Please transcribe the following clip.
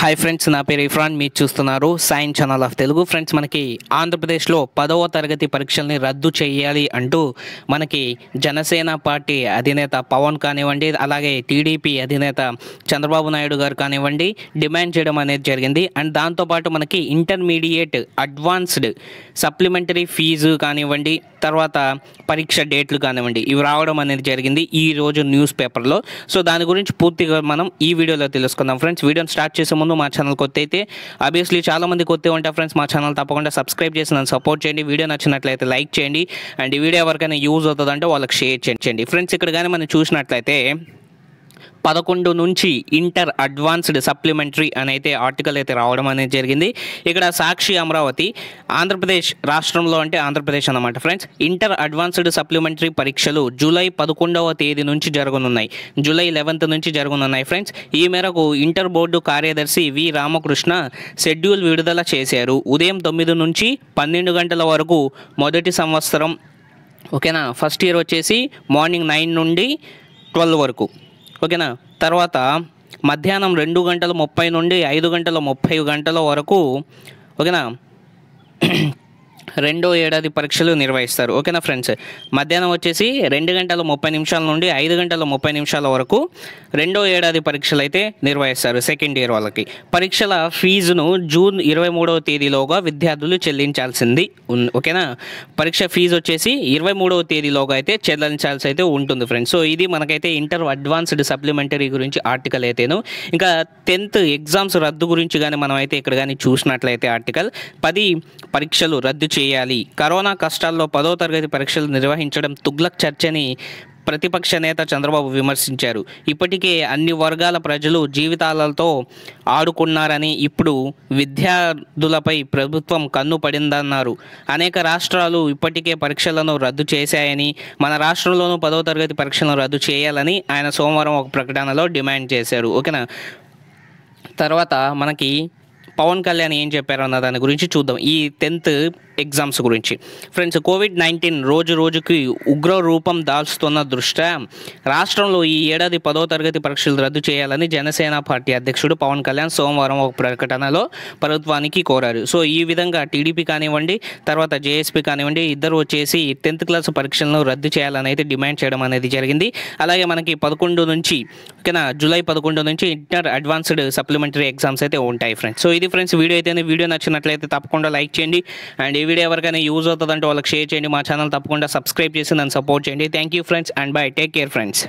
hi friends నా పేరు ఇఫ్రాన్ మీరు చూస్తున్నారు sign channel of Telugu friends మనకి ఆంధ్రప్రదేశ్లో పదవ తరగతి పరీక్షల్ని రద్దు చేయాలి అంటూ మనకి జనసేన పార్టీ అధినేత పవన్ కానివ్వండి అలాగే టీడీపీ అధినేత చంద్రబాబు నాయుడు గారు కానివ్వండి డిమాండ్ చేయడం అనేది జరిగింది అండ్ దాంతోపాటు మనకి ఇంటర్మీడియట్ అడ్వాన్స్డ్ సప్లిమెంటరీ ఫీజు కానివ్వండి తర్వాత పరీక్ష డేట్లు కానివ్వండి ఇవి రావడం అనేది జరిగింది ఈ రోజు న్యూస్ పేపర్లో సో దాని గురించి పూర్తిగా మనం ఈ వీడియోలో తెలుసుకుందాం ఫ్రెండ్స్ వీడియోని స్టార్ట్ చేసే ముందు మా ఛానల్ కొత్త అయితే ఆబ్వియస్లీ చాలామంది కొత్త ఉంటారు ఫ్రెండ్స్ మా ఛానల్ తప్పకుండా సబ్స్క్రైబ్ చేసి నన్ను సపోర్ట్ చేయండి వీడియో నచ్చినట్లయితే లైక్ చేయండి అండ్ ఈ వీడియో ఎవరికైనా యూజ్ అవుతుందంటే వాళ్ళకి షేర్ చేయండి ఫ్రెండ్స్ ఇక్కడ కానీ మనం చూసినట్లయితే పదకొండు నుంచి ఇంటర్ అడ్వాన్స్డ్ సప్లిమెంటరీ అని అయితే ఆర్టికల్ అయితే రావడం అనేది జరిగింది ఇక్కడ సాక్షి అమరావతి ఆంధ్రప్రదేశ్ రాష్ట్రంలో అంటే ఆంధ్రప్రదేశ్ అనమాట ఫ్రెండ్స్ ఇంటర్ అడ్వాన్స్డ్ సప్లిమెంటరీ పరీక్షలు జూలై పదకొండవ తేదీ నుంచి జరగనున్నాయి జూలై లెవెన్త్ నుంచి జరగనున్నాయి ఫ్రెండ్స్ ఈ మేరకు ఇంటర్ బోర్డు కార్యదర్శి వి రామకృష్ణ షెడ్యూల్ విడుదల చేశారు ఉదయం తొమ్మిది నుంచి పన్నెండు గంటల వరకు మొదటి సంవత్సరం ఓకేనా ఫస్ట్ ఇయర్ వచ్చేసి మార్నింగ్ నైన్ నుండి ట్వెల్వ్ వరకు ఓకేనా తర్వాత మధ్యాహ్నం రెండు గంటల ముప్పై నుండి ఐదు గంటల ముప్పై గంటల వరకు ఓకేనా రెండో ఏడాది పరీక్షలు నిర్వహిస్తారు ఓకేనా ఫ్రెండ్స్ మధ్యాహ్నం వచ్చేసి రెండు గంటల ముప్పై నిమిషాల నుండి ఐదు గంటల ముప్పై నిమిషాల వరకు రెండో ఏడాది పరీక్షలు అయితే నిర్వహిస్తారు సెకండ్ ఇయర్ వాళ్ళకి పరీక్షల ఫీజును జూన్ ఇరవై మూడవ తేదీలోగా విద్యార్థులు చెల్లించాల్సింది ఓకేనా పరీక్ష ఫీజు వచ్చేసి ఇరవై మూడవ తేదీలోగా అయితే చెల్లించాల్సి అయితే ఉంటుంది ఫ్రెండ్స్ సో ఇది మనకైతే ఇంటర్ అడ్వాన్స్డ్ సప్లిమెంటరీ గురించి ఆర్టికల్ అయితేను ఇంకా టెన్త్ ఎగ్జామ్స్ రద్దు గురించి కానీ మనం అయితే ఇక్కడ కానీ చూసినట్లయితే ఆర్టికల్ పది పరీక్షలు రద్దు చేయ చేయాలి కరోనా కష్టాల్లో పదో తరగతి పరీక్షలు నిర్వహించడం తుగ్లక్ చర్చని ప్రతిపక్ష నేత చంద్రబాబు విమర్శించారు ఇప్పటికే అన్ని వర్గాల ప్రజలు జీవితాలతో ఆడుకున్నారని ఇప్పుడు విద్యార్థులపై ప్రభుత్వం కన్ను పడిందన్నారు అనేక రాష్ట్రాలు ఇప్పటికే పరీక్షలను రద్దు చేశాయని మన రాష్ట్రంలోనూ పదో తరగతి పరీక్షలను రద్దు చేయాలని ఆయన సోమవారం ఒక ప్రకటనలో డిమాండ్ చేశారు ఓకేనా తర్వాత మనకి పవన్ కళ్యాణ్ ఏం చెప్పారు అన్న దాని గురించి చూద్దాం ఈ టెన్త్ ఎగ్జామ్స్ గురించి ఫ్రెండ్స్ కోవిడ్ నైన్టీన్ రోజు రోజుకి ఉగ్ర రూపం దాల్చుతున్న దృష్ట్యా రాష్ట్రంలో ఈ ఏడాది పదో తరగతి పరీక్షలు రద్దు చేయాలని జనసేన పార్టీ అధ్యక్షుడు పవన్ కళ్యాణ్ సోమవారం ఒక ప్రకటనలో ప్రభుత్వానికి కోరారు సో ఈ విధంగా టీడీపీ కానివ్వండి తర్వాత జేఎస్పీ కానివ్వండి ఇద్దరు వచ్చేసి టెన్త్ క్లాస్ పరీక్షలను రద్దు చేయాలని అయితే డిమాండ్ చేయడం అనేది జరిగింది అలాగే మనకి పదకొండు నుంచి ఓకేనా జూలై పదకొండు నుంచి ఇంటర్ అడ్వాన్స్డ్ సప్లిమెంటరీ ఎగ్జామ్స్ అయితే ఉంటాయి ఫ్రెండ్స్ సో ఇది ఫ్రెండ్స్ వీడియో అయితే వీడియో నచ్చినట్లయితే తప్పకుండా లైక్ చేయండి అండ్ వీడియో ఎవరికైనా యూజ్ అవుతుందంటే వాళ్ళకి షేర్ చేయండి మా ఛానల్ తప్పకుండా సబ్స్క్రైబ్ చేసి నన్ను సపోర్ట్ చేయండి thank friends and bye take care friends